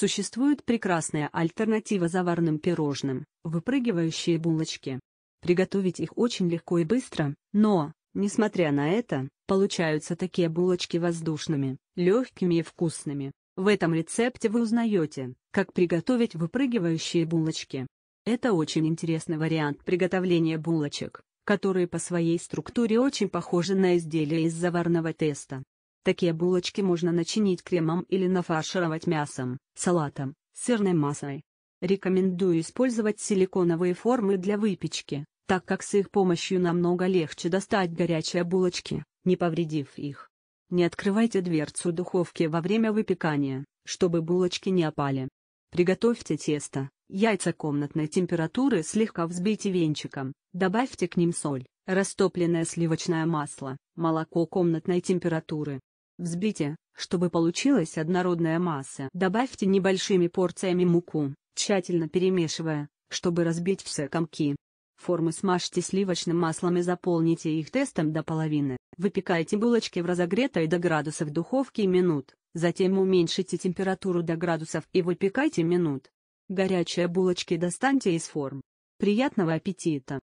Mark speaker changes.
Speaker 1: Существует прекрасная альтернатива заварным пирожным – выпрыгивающие булочки. Приготовить их очень легко и быстро, но, несмотря на это, получаются такие булочки воздушными, легкими и вкусными. В этом рецепте вы узнаете, как приготовить выпрыгивающие булочки. Это очень интересный вариант приготовления булочек, которые по своей структуре очень похожи на изделия из заварного теста. Такие булочки можно начинить кремом или нафаршировать мясом, салатом, сырной массой. Рекомендую использовать силиконовые формы для выпечки, так как с их помощью намного легче достать горячие булочки, не повредив их. Не открывайте дверцу духовки во время выпекания, чтобы булочки не опали. Приготовьте тесто, яйца комнатной температуры слегка взбейте венчиком, добавьте к ним соль, растопленное сливочное масло, молоко комнатной температуры, Взбейте, чтобы получилась однородная масса. Добавьте небольшими порциями муку, тщательно перемешивая, чтобы разбить все комки. Формы смажьте сливочным маслом и заполните их тестом до половины. Выпекайте булочки в разогретой до градусов духовке минут, затем уменьшите температуру до градусов и выпекайте минут. Горячие булочки достаньте из форм. Приятного аппетита!